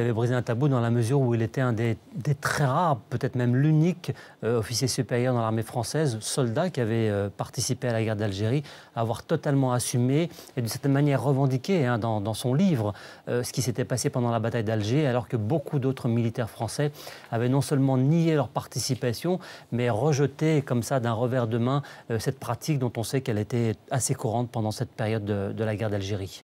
il avait brisé un tabou dans la mesure où il était un des, très rares, peut-être même l'unique euh, officier supérieur dans l'armée française, soldat qui avait euh, participé à la guerre d'Algérie, à avoir totalement assumé et de cette manière revendiqué hein, dans, son livre euh, ce qui s'était passé pendant la bataille d'Alger, alors que beaucoup d'autres militaires français avaient non seulement nié leur participation, mais rejeté comme ça d'un revers de main cette pratique dont on sait qu'elle était assez courante pendant cette période de la guerre d'Algérie.